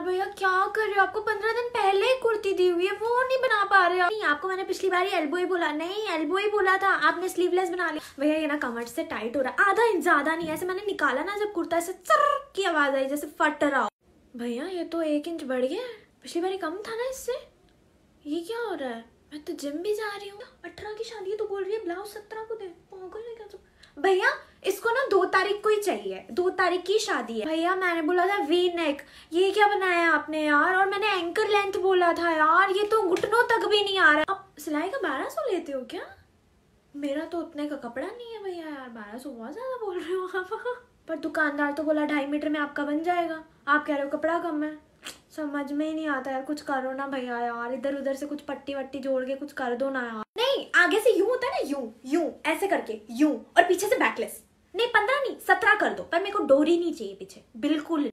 यार भैया क्या कर रहे हो आपको पंद्रह दिन पहले ही कुर्ती दी हुई है वो नहीं बना पा रहे हो नहीं आपको मैंने पिछली बार ही एल्बो ही बोला नहीं एल्बो ही बोला था आपने स्लीवलेस बना लिया भैया ये ना कमर से टाइट हो रहा है आधा इंच ज्यादा नहीं ऐसे मैंने निकाला ना जब कुर्ता से चर की आवाज आई जैसे फट रहा हो भैया ये तो एक इंच बढ़ गया पिछली बार कम था ना इससे ये क्या हो रहा है मैं तो जिम भी जा रही हूँ अठारह की शादी तो बोल रही है ब्लाउज सत्रह को दे पागल है क्या तो भैया इसको ना दो तारीख को ही चाहिए दो तारीख की शादी है भैया मैंने बोला था वी नेक ये क्या बनाया आपने यार और मैंने एंकर लेंथ बोला था यार ये तो घुटनों तक भी नहीं आ रहा आप सिलाई का बारह सौ लेते हो क्या मेरा तो उतने का कपड़ा नहीं है भैया यार बारह सौ बहुत ज़्यादा बोल रहे हो आप पर दुकानदार तो बोला ढाई मीटर में आपका बन जाएगा आप कह रहे हो कपड़ा कम है समझ में ही नहीं आता यार कुछ करो ना भैया यार इधर उधर से कुछ पट्टी वट्टी जोड़ के कुछ कर दो ना यार नहीं आगे से यूं होता है ना यूं यूं ऐसे करके यूं और पीछे से बैकलेस नहीं पंद्रह नहीं सत्रह कर दो पर मेरे को डोरी नहीं चाहिए पीछे बिल्कुल